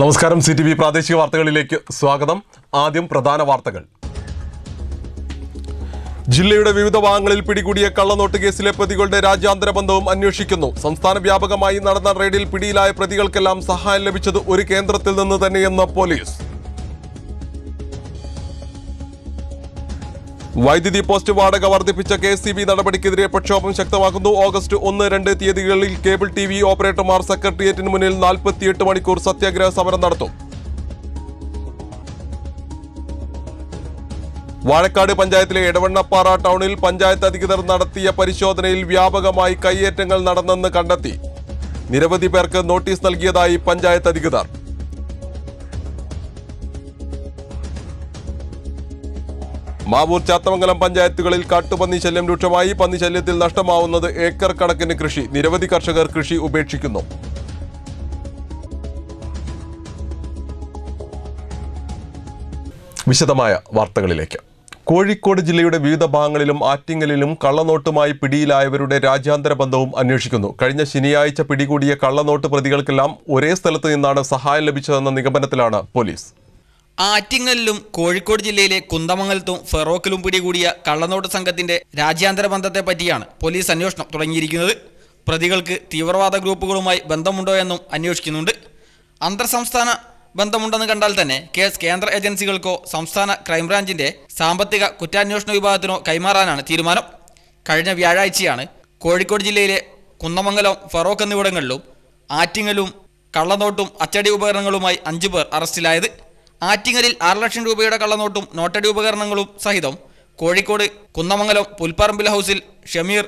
നമസ്കാരം C T V പ്രാദേശിക വാർത്തകളിലേക്ക് സ്വാഗതം ആദ്യം പ്രധാന വാർത്തകൾ ജില്ലയുടെ വിവിധ ഭാഗങ്ങളിൽ പിടികൂടിയ കള്ളനോട്ട് കേസിലെ പ്രതികളുടെ രാജ്യാന്തര ബന്ധവും അന്വേഷിക്കുന്നു സംസ്ഥാന വ്യാപകമായി നടന്ന റെയ്ഡിൽ പിടിയിലായ പ്രതികൾക്കെല്ലാം സഹായം ലഭിച്ചത് ഒരു കേന്ദ്രത്തിൽ നിന്ന് തന്നെയെന്ന് പോലീസ് വൈദ്യുതി പോസ്റ്റ് വാടക വർദ്ധിപ്പിച്ച കെ ബി നടപടിക്കെതിരെ പ്രക്ഷോഭം ശക്തമാക്കുന്നു ഓഗസ്റ്റ് ഒന്ന് രണ്ട് തീയതികളിൽ കേബിൾ ടി വി ഓപ്പറേറ്റർമാർ സെക്രട്ടേറിയറ്റിന് മുന്നിൽ നാൽപ്പത്തിയെട്ട് മണിക്കൂർ സത്യാഗ്രഹ സമരം നടത്തും വാഴക്കാട് പഞ്ചായത്തിലെ എടവണ്ണപ്പാറ ടൗണിൽ പഞ്ചായത്ത് അധികൃതർ നടത്തിയ പരിശോധനയിൽ വ്യാപകമായി കയ്യേറ്റങ്ങൾ നടന്നെന്ന് കണ്ടെത്തി നിരവധി പേർക്ക് നോട്ടീസ് നൽകിയതായി പഞ്ചായത്ത് അധികൃതർ മാവൂർ ചാത്തമംഗലം പഞ്ചായത്തുകളിൽ കാട്ടുപന്നി ശല്യം രൂക്ഷമായി പന്നി ശല്യത്തിൽ നഷ്ടമാവുന്നത് ഏക്കർ കണക്കിന് കൃഷി നിരവധി കർഷകർ കൃഷി ഉപേക്ഷിക്കുന്നു വിശദമായ വാർത്തകളിലേക്ക് കോഴിക്കോട് ജില്ലയുടെ വിവിധ ഭാഗങ്ങളിലും ആറ്റിങ്ങലിലും കള്ളനോട്ടുമായി പിടിയിലായവരുടെ രാജ്യാന്തര ബന്ധവും അന്വേഷിക്കുന്നു കഴിഞ്ഞ ശനിയാഴ്ച പിടികൂടിയ കള്ളനോട്ട് പ്രതികൾക്കെല്ലാം ഒരേ സ്ഥലത്ത് നിന്നാണ് സഹായം ലഭിച്ചതെന്ന നിഗമനത്തിലാണ് പോലീസ് ആറ്റിങ്ങലിലും കോഴിക്കോട് ജില്ലയിലെ കുന്തമംഗലത്തും ഫെറോക്കിലും പിടികൂടിയ കള്ളനോട്ട് സംഘത്തിന്റെ രാജ്യാന്തര ബന്ധത്തെ പറ്റിയാണ് പോലീസ് അന്വേഷണം തുടങ്ങിയിരിക്കുന്നത് പ്രതികൾക്ക് തീവ്രവാദ ഗ്രൂപ്പുകളുമായി ബന്ധമുണ്ടോ എന്നും അന്വേഷിക്കുന്നുണ്ട് അന്തർസംസ്ഥാന ബന്ധമുണ്ടെന്ന് കണ്ടാൽ തന്നെ കേസ് കേന്ദ്ര ഏജൻസികൾക്കോ സംസ്ഥാന ക്രൈംബ്രാഞ്ചിന്റെ സാമ്പത്തിക കുറ്റാന്വേഷണ വിഭാഗത്തിനോ കൈമാറാനാണ് തീരുമാനം കഴിഞ്ഞ വ്യാഴാഴ്ചയാണ് കോഴിക്കോട് ജില്ലയിലെ കുന്നമംഗലം ഫറോക്ക് എന്നിവിടങ്ങളിലും ആറ്റിങ്ങലും കള്ളനോട്ടും അച്ചടി ഉപകരണങ്ങളുമായി അഞ്ചു പേർ അറസ്റ്റിലായത് ആറ്റിങ്ങലിൽ ആറ് ലക്ഷം രൂപയുടെ കള്ളനോട്ടും നോട്ടടി ഉപകരണങ്ങളും സഹിതം കോഴിക്കോട് കുന്നമംഗലം പുൽപ്പറമ്പിൽ ഹൗസിൽ ഷമീർ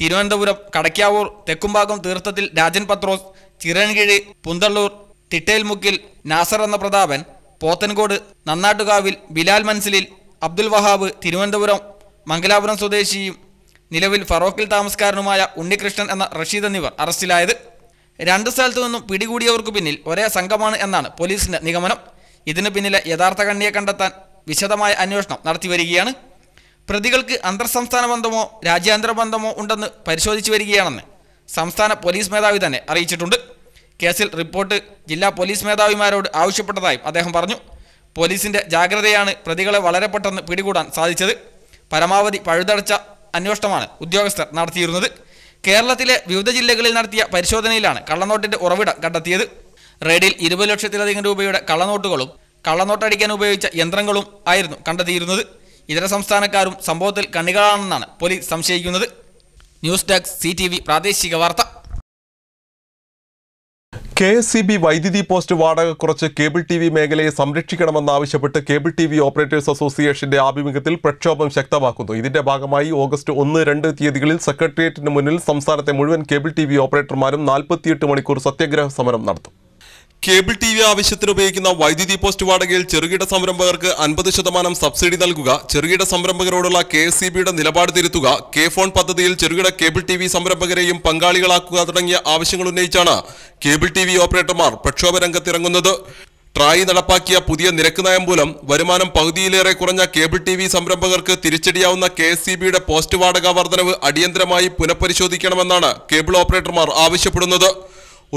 തിരുവനന്തപുരം കടക്കാവൂർ തെക്കുംഭാഗം തീർത്ഥത്തിൽ രാജൻ പത്രോസ് ചിറൻകിഴി പുന്തള്ളൂർ തിട്ടേൽമുക്കിൽ നാസർ എന്ന പ്രതാപൻ പോത്തൻകോട് നന്നാട്ടുകാവിൽ ബിലാൽ മൻസിലിൽ അബ്ദുൽ വഹാബ് തിരുവനന്തപുരം മംഗലാപുരം സ്വദേശിയും നിലവിൽ ഫറോക്കിൽ താമസക്കാരനുമായ ഉണ്ണികൃഷ്ണൻ എന്ന റഷീദ് എന്നിവർ അറസ്റ്റിലായത് രണ്ട് സ്ഥലത്തു നിന്നും പിടികൂടിയവർക്കു പിന്നിൽ ഒരേ സംഘമാണ് എന്നാണ് പോലീസിന്റെ നിഗമനം ഇതിനു പിന്നിലെ യഥാർത്ഥ കണ്ണിയെ കണ്ടെത്താൻ വിശദമായ അന്വേഷണം നടത്തിവരികയാണ് പ്രതികൾക്ക് അന്തർസംസ്ഥാന ബന്ധമോ രാജ്യാന്തര ബന്ധമോ ഉണ്ടെന്ന് പരിശോധിച്ചു വരികയാണെന്ന് സംസ്ഥാന പോലീസ് മേധാവി തന്നെ അറിയിച്ചിട്ടുണ്ട് കേസിൽ റിപ്പോർട്ട് ജില്ലാ പോലീസ് മേധാവിമാരോട് ആവശ്യപ്പെട്ടതായും അദ്ദേഹം പറഞ്ഞു പോലീസിന്റെ ജാഗ്രതയാണ് പ്രതികളെ വളരെ പെട്ടെന്ന് പിടികൂടാൻ സാധിച്ചത് പരമാവധി പഴുതടച്ച അന്വേഷണമാണ് ഉദ്യോഗസ്ഥർ നടത്തിയിരുന്നത് കേരളത്തിലെ വിവിധ ജില്ലകളിൽ നടത്തിയ പരിശോധനയിലാണ് കള്ളനോട്ടിൻ്റെ ഉറവിടം കണ്ടെത്തിയത് റെയ്ഡിൽ ഇരുപത് ലക്ഷത്തിലധികം രൂപയുടെ കള്ളനോട്ടുകളും കള്ളനോട്ടടിക്കാൻ ഉപയോഗിച്ച യന്ത്രങ്ങളും ആയിരുന്നു കണ്ടെത്തിയിരുന്നത് ഇതര സംസ്ഥാനക്കാരും സംഭവത്തിൽ കണ്ണികളാണെന്നാണ് പോലീസ് സംശയിക്കുന്നത് ന്യൂസ് ഡെസ്ക് സി പ്രാദേശിക വാർത്ത കെ എസ് സി ബി വൈദ്യുതി പോസ്റ്റ് വാടക കുറച്ച് കേബിൾ ടി വി മേഖലയെ സംരക്ഷിക്കണമെന്നാവശ്യപ്പെട്ട് കേബിൾ ടി വി ഓപ്പറേറ്റേഴ്സ് അസോസിയേഷന്റെ ആഭിമുഖ്യത്തിൽ പ്രക്ഷോഭം ശക്തമാക്കുന്നു ഇതിന്റെ ഭാഗമായി ഓഗസ്റ്റ് ഒന്ന് രണ്ട് തീയതികളിൽ സെക്രട്ടേറിയറ്റിന് മുന്നിൽ സംസ്ഥാനത്തെ മുഴുവൻ കേബിൾ ടി വി ഓപ്പറേറ്റർമാരും നാൽപ്പത്തിയെട്ട് മണിക്കൂർ സത്യാഗ്രഹ സമരം നടത്തും കേബിൾ ടി വി ആവശ്യത്തിന് ഉപയോഗിക്കുന്ന വൈദ്യുതി പോസ്റ്റ് വാടകയിൽ ചെറുകിട സംരംഭകർക്ക് അൻപത് ശതമാനം സബ്സിഡി നൽകുക ചെറുകിട സംരംഭകരോടുള്ള കെ എസ് സി ബിയുടെ നിലപാട് തിരുത്തുക കെ ഫോൺ പദ്ധതിയിൽ ചെറുകിട കേബിൾ ടി വി സംരംഭകരെയും പങ്കാളികളാക്കുക തുടങ്ങിയ ആവശ്യങ്ങൾ ഉന്നയിച്ചാണ് കേബിൾ ടി വി ഓപ്പറേറ്റർമാർ പ്രക്ഷോഭ രംഗത്തിറങ്ങുന്നത് ട്രായി നടപ്പാക്കിയ പുതിയ നിരക്ക് നയം മൂലം വരുമാനം പകുതിയിലേറെ കുറഞ്ഞ കേബിൾ ടി വി സംരംഭകർക്ക് തിരിച്ചടിയാവുന്ന കെ എസ് സി ബിയുടെ പോസ്റ്റ് വാടക വർധനവ് അടിയന്തരമായി പുനഃപരിശോധിക്കണമെന്നാണ് കേബിൾ ഓപ്പറേറ്റർമാർ ആവശ്യപ്പെടുന്നത്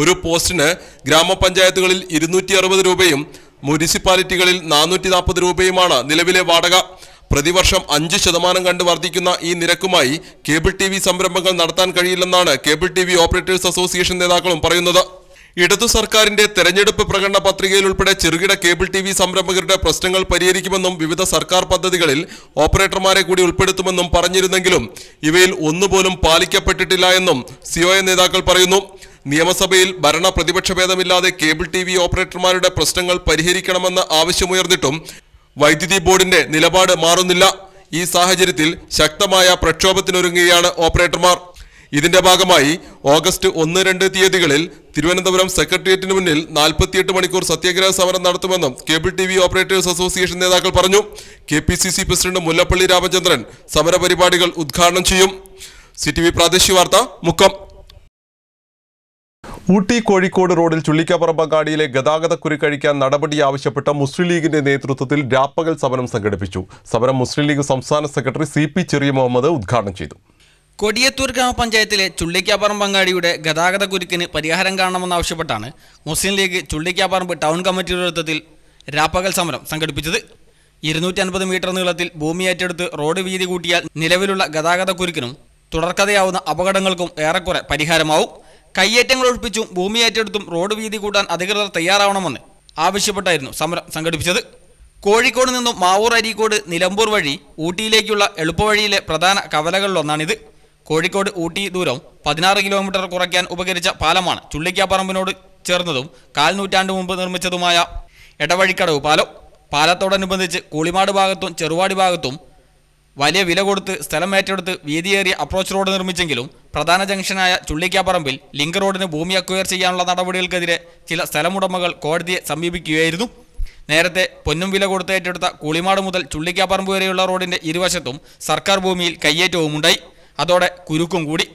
ഒരു പോസ്റ്റിന് ഗ്രാമപഞ്ചായത്തുകളിൽ ഇരുന്നൂറ്റി അറുപത് രൂപയും മുനിസിപ്പാലിറ്റികളിൽ നാനൂറ്റി നാൽപ്പത് രൂപയുമാണ് നിലവിലെ വാടക പ്രതിവർഷം അഞ്ച് ശതമാനം കണ്ട് വർദ്ധിക്കുന്ന ഈ നിരക്കുമായി കേബിൾ ടി വി സംരംഭങ്ങൾ നടത്താൻ കഴിയില്ലെന്നാണ് cable T V operators association നേതാക്കളും പറയുന്നത് ഇടതു സർക്കാരിന്റെ തെരഞ്ഞെടുപ്പ് പ്രകടന പത്രികയിൽ ഉൾപ്പെടെ ചെറുകിട കേബിൾ ടി വി സംരംഭകരുടെ പ്രശ്നങ്ങൾ പരിഹരിക്കുമെന്നും വിവിധ സർക്കാർ പദ്ധതികളിൽ ഓപ്പറേറ്റർമാരെ കൂടി ഉൾപ്പെടുത്തുമെന്നും പറഞ്ഞിരുന്നെങ്കിലും ഇവയിൽ ഒന്നുപോലും പാലിക്കപ്പെട്ടിട്ടില്ല എന്നും സിഒഎ നേതാക്കൾ പറയുന്നു നിയമസഭയിൽ ഭരണ പ്രതിപക്ഷ ഭേദമില്ലാതെ കേബിൾ ടി വി ഓപ്പറേറ്റർമാരുടെ പ്രശ്നങ്ങൾ പരിഹരിക്കണമെന്ന ആവശ്യമുയർന്നിട്ടും വൈദ്യുതി ബോർഡിന്റെ നിലപാട് മാറുന്നില്ല ഈ സാഹചര്യത്തിൽ ശക്തമായ പ്രക്ഷോഭത്തിനൊരുങ്ങുകയാണ് ഓപ്പറേറ്റർമാർ ഇതിന്റെ ഭാഗമായി ഓഗസ്റ്റ് ഒന്ന് രണ്ട് തീയതികളിൽ തിരുവനന്തപുരം സെക്രട്ടേറിയറ്റിന് മുന്നിൽ നാൽപ്പത്തിയെട്ട് മണിക്കൂർ സത്യാഗ്രഹ സമരം നടത്തുമെന്നും കേബിൾ ടി ഓപ്പറേറ്റേഴ്സ് അസോസിയേഷൻ നേതാക്കൾ പറഞ്ഞു കെ പ്രസിഡന്റ് മുല്ലപ്പള്ളി രാമചന്ദ്രൻ സമരപരിപാടികൾ ഉദ്ഘാടനം ചെയ്യും സി ടി വി പ്രാദേശിക വാർത്ത മുക്കം ഊട്ടി കോഴിക്കോട് റോഡിൽ ചുള്ളിക്കപ്പുറം അങ്ങാടിയിലെ ഗതാഗത കുരുക്കഴിക്കാൻ നടപടി ആവശ്യപ്പെട്ട മുസ്ലിം ലീഗിന്റെ നേതൃത്വത്തിൽ രാപ്പകൽ സമരം സംഘടിപ്പിച്ചു സമരം മുസ്ലിം ലീഗ് സംസ്ഥാന secretary C P Cheriya Muhammad ഉദ്ഘാടനം ചെയ്തു കൊടിയത്തൂർ ഗ്രാമപഞ്ചായത്തിലെ ചുള്ളിക്കാപ്പറമ്പ് അങ്ങാടിയുടെ ഗതാഗത കുരുക്കിന് പരിഹാരം കാണണമെന്നാവശ്യപ്പെട്ടാണ് മുസ്ലിം ലീഗ് ചുള്ളിക്കാപ്പറമ്പ് ടൗൺ കമ്മിറ്റിയുടെ നേതൃത്വത്തിൽ രാപ്പകൽ സമരം സംഘടിപ്പിച്ചത് ഇരുന്നൂറ്റി മീറ്റർ നീളത്തിൽ ഭൂമി ഏറ്റെടുത്ത് റോഡ് വീതി കൂട്ടിയാൽ നിലവിലുള്ള ഗതാഗത കുരുക്കിനും തുടർക്കഥയാവുന്ന അപകടങ്ങൾക്കും ഏറെക്കുറെ പരിഹാരമാവും കയ്യേറ്റങ്ങൾ ഒഴിപ്പിച്ചും ഭൂമി ഏറ്റെടുത്തും റോഡ് വീതി കൂട്ടാൻ അധികൃതർ തയ്യാറാവണമെന്ന് ആവശ്യപ്പെട്ടായിരുന്നു സമരം സംഘടിപ്പിച്ചത് കോഴിക്കോട് നിന്നും മാവൂർ അരീക്കോട് നിലമ്പൂർ വഴി ഊട്ടിയിലേക്കുള്ള എളുപ്പവഴിയിലെ പ്രധാന കവലകളിലൊന്നാണിത് കോഴിക്കോട് ഊട്ടി ദൂരം പതിനാറ് കിലോമീറ്റർ കുറയ്ക്കാൻ ഉപകരിച്ച പാലമാണ് ചുള്ളിക്കാപ്പറമ്പിനോട് ചേർന്നതും കാൽനൂറ്റാണ്ട് മുമ്പ് നിർമ്മിച്ചതുമായ ഇടവഴിക്കടവ് പാലം പാലത്തോടനുബന്ധിച്ച് കൂളിമാട് ഭാഗത്തും ചെറുവാടി ഭാഗത്തും വലിയ വില കൊടുത്ത് സ്ഥലം ഏറ്റെടുത്ത് വീതിയേറിയ അപ്രോച്ച് റോഡ് നിർമ്മിച്ചെങ്കിലും പ്രധാന ജംഗ്ഷനായ ചുള്ളിക്കാപ്പറമ്പിൽ ലിങ്ക് റോഡിന് ഭൂമി അക്വയർ ചെയ്യാനുള്ള നടപടികൾക്കെതിരെ ചില സ്ഥലമുടമകൾ കോടതിയെ സമീപിക്കുകയായിരുന്നു നേരത്തെ പൊന്നും വില കൊടുത്ത് ഏറ്റെടുത്ത കുളിമാട് മുതൽ ചുള്ളിക്കാപ്പറമ്പ് വരെയുള്ള റോഡിന്റെ ഇരുവശത്തും സർക്കാർ ഭൂമിയിൽ കയ്യേറ്റവുമുണ്ടായി അതോടെ കുരുക്കും കൂടി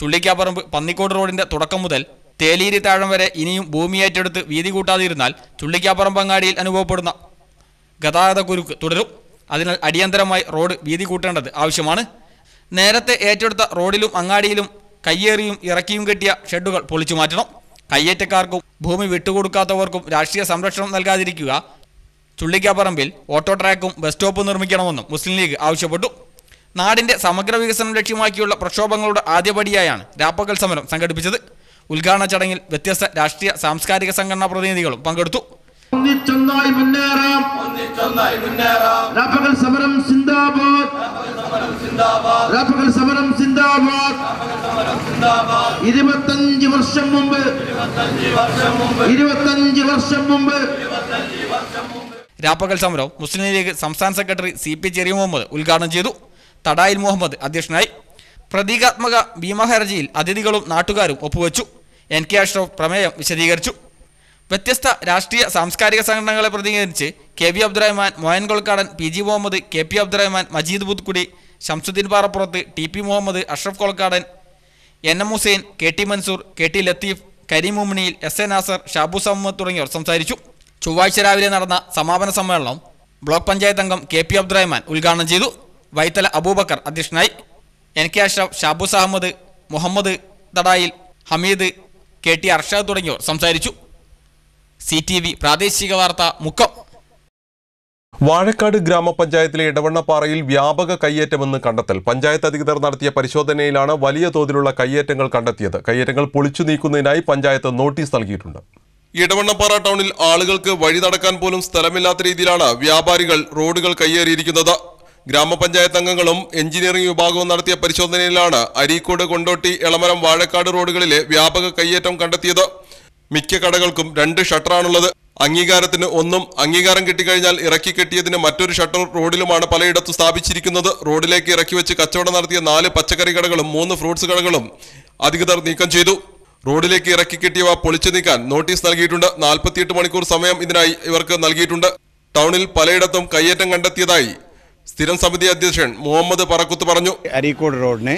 ചുള്ളിക്കാപ്പറമ്പ് പന്നിക്കോട് റോഡിന്റെ തുടക്കം മുതൽ തേലീരി താഴം വരെ ഇനിയും ഭൂമി ഏറ്റെടുത്ത് വീതി കൂട്ടാതിരുന്നാൽ ചുള്ളിക്കാപ്പറമ്പ് അങ്ങാടിയിൽ അനുഭവപ്പെടുന്ന ഗതാഗത കുരുക്ക് തുടരും അതിനാൽ അടിയന്തരമായി റോഡ് വീതി കൂട്ടേണ്ടത് ആവശ്യമാണ് നേരത്തെ ഏറ്റെടുത്ത റോഡിലും അങ്ങാടിയിലും കയ്യേറിയും ഇറക്കിയും കെട്ടിയ ഷെഡുകൾ പൊളിച്ചു മാറ്റണം കയ്യേറ്റക്കാർക്കും ഭൂമി വിട്ടുകൊടുക്കാത്തവർക്കും രാഷ്ട്രീയ സംരക്ഷണം നൽകാതിരിക്കുക ചുള്ളിക്കാപ്പറമ്പിൽ ഓട്ടോ ട്രാക്കും ബസ് സ്റ്റോപ്പും നിർമ്മിക്കണമെന്നും മുസ്ലിം ലീഗ് ആവശ്യപ്പെട്ടു നാടിന്റെ സമഗ്ര വികസനം ലക്ഷ്യമാക്കിയുള്ള പ്രക്ഷോഭങ്ങളുടെ ആദ്യപടിയായാണ് രാപ്പകൽ സമരം സംഘടിപ്പിച്ചത് ഉദ്ഘാടന ചടങ്ങിൽ വ്യത്യസ്ത രാഷ്ട്രീയ സാംസ്കാരിക സംഘടനാ പ്രതിനിധികളും പങ്കെടുത്തു ഒന്നിച്ചൊന്നായി മുന്നേറാം ഒന്നിച്ചൊന്നായി മുന്നേറാം രാപ്പകൽ സമരം സിന്ദാബാദ് രാപ്പകൽ സമരം സിന്ദാബാദ് ഇരുപത്തഞ്ച് വർഷം മുമ്പ് ഇരുപത്തഞ്ച് വർഷം മുമ്പ് രാപ്പകൽ സമരം മുസ്ലിം ലീഗ് സംസ്ഥാന secretary C P Cheriya Muhammad ഉദ്ഘാടനം ചെയ്തു തടായിൽ മുഹമ്മദ് അധ്യക്ഷനായി പ്രതീകാത്മക ഭീമ ഹർജിയിൽ അതിഥികളും നാട്ടുകാരും ഒപ്പുവെച്ചു എൻ കെ അഷ്റഫ് പ്രമേയം വിശദീകരിച്ചു വ്യത്യസ്ത രാഷ്ട്രീയ സാംസ്കാരിക സംഘടനകളെ പ്രതിനിധീകരിച്ച് K V Abdurahman Mohan Kolkadan P G Muhammad K P Abdurahman Majeed Puthukkudi Shamsuddin Parappurath T P Muhammad Ashraf Kolkadan N M Hussain K T Mansoor K T Latheef Kareem Ummaniyil S A Nasar Shabu Sammad തുടങ്ങിയവർ സംസാരിച്ചു ചൊവ്വാഴ്ച രാവിലെ നടന്ന സമാപന സമ്മേളനം ബ്ലോക്ക് പഞ്ചായത്ത് അംഗം കെ പി അബ്ദുറഹ്മാൻ ഉദ്ഘാടനം ചെയ്തു വൈത്തല അബൂബക്കർ അധ്യക്ഷനായി N K Ashraf Shabu Sahammad Muhammad Thadayil Hameed K T Arshad തുടങ്ങിയവർ സംസാരിച്ചു സി ടി വി പ്രാദേശിക വാർത്ത മുക്കം വാഴക്കാട് ഗ്രാമപഞ്ചായത്തിലെ ഇടവണ്ണപ്പാറയിൽ വ്യാപക കയ്യേറ്റമെന്ന് കണ്ടെത്തൽ പഞ്ചായത്ത് അധികൃതർ നടത്തിയ പരിശോധനയിലാണ് വലിയ തോതിലുള്ള കയ്യേറ്റങ്ങൾ കണ്ടെത്തിയത് കയ്യേറ്റങ്ങൾ പൊളിച്ചു നീക്കുന്നതിനായി പഞ്ചായത്ത് നോട്ടീസ് നൽകിയിട്ടുണ്ട് ഇടവണ്ണപ്പാറ ടൗണിൽ ആളുകൾക്ക് വഴി നടക്കാൻ പോലും സ്ഥലമില്ലാത്ത രീതിയിലാണ് വ്യാപാരികൾ റോഡുകൾ കയ്യേറിയിരിക്കുന്നത് ഗ്രാമപഞ്ചായത്ത് അംഗങ്ങളും എഞ്ചിനീയറിംഗ് വിഭാഗവും നടത്തിയ പരിശോധനയിലാണ് അരീക്കോട് കൊണ്ടോട്ടി എളമരം വാഴക്കാട് റോഡുകളിലെ വ്യാപക കയ്യേറ്റം കണ്ടെത്തിയത് മിക്ക കടകൾക്കും രണ്ട് ഷട്ടറാണുള്ളത് അംഗീകാരത്തിന് ഒന്നും അംഗീകാരം കിട്ടിക്കഴിഞ്ഞാൽ ഇറക്കി കെട്ടിയതിന് മറ്റൊരു ഷട്ടർ റോഡിലുമാണ് പലയിടത്തു സ്ഥാപിച്ചിരിക്കുന്നത് റോഡിലേക്ക് ഇറക്കി വെച്ച് കച്ചവടം നടത്തിയ നാല് പച്ചക്കറി കടകളും മൂന്ന് ഫ്രൂട്ട്സ് കടകളും അധികൃതർ നീക്കം ചെയ്തു റോഡിലേക്ക് ഇറക്കി കെട്ടിയവ പൊളിച്ചു നീക്കാൻ നോട്ടീസ് നൽകിയിട്ടുണ്ട് നാൽപ്പത്തിയെട്ട് മണിക്കൂർ സമയം ഇതിനായി ഇവർക്ക് നൽകിയിട്ടുണ്ട് ടൗണിൽ പലയിടത്തും കയ്യേറ്റം കണ്ടെത്തിയതായി സ്ഥിരം സമിതി അധ്യക്ഷൻ മുഹമ്മദ് പറക്കുത്ത് പറഞ്ഞു അരീക്കോട് റോഡിനെ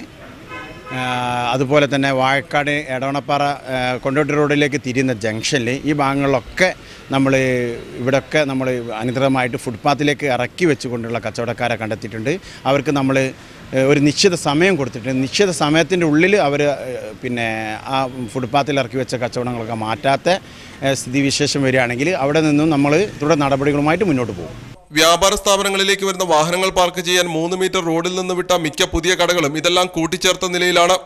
അതുപോലെ തന്നെ വാഴക്കാട് എടവണപ്പാറ കൊണ്ടോട്ടി റോഡിലേക്ക് തിരിയുന്ന ജംഗ്ഷനിൽ ഈ ഭാഗങ്ങളിലൊക്കെ നമ്മൾ ഇവിടെയൊക്കെ നമ്മൾ അനിതരമായിട്ട് ഫുട്പാത്തിലേക്ക് ഇറക്കി വെച്ചുകൊണ്ടുള്ള കച്ചവടക്കാരെ കണ്ടെത്തിയിട്ടുണ്ട് അവർക്ക് നമ്മൾ ഒരു നിശ്ചിത സമയം കൊടുത്തിട്ടുണ്ട് നിശ്ചിത സമയത്തിൻ്റെ ഉള്ളിൽ അവർ പിന്നെ ആ ഫുട്പാത്തിൽ ഇറക്കി വെച്ച കച്ചവടങ്ങളൊക്കെ മാറ്റാത്ത സ്ഥിതിവിശേഷം വരികയാണെങ്കിൽ അവിടെ നിന്നും നമ്മൾ തുടർ നടപടികളുമായിട്ട് മുന്നോട്ട് പോകും വ്യാപാര സ്ഥാപനങ്ങളിലേക്ക് വരുന്ന വാഹനങ്ങൾ പാർക്ക് ചെയ്യാൻ മൂന്ന് മീറ്റർ റോഡിൽ നിന്ന് വിട്ട മിക്ക പുതിയ കടകളും ഇതെല്ലാം കൂട്ടിച്ചേർത്ത നിലയിലാണ്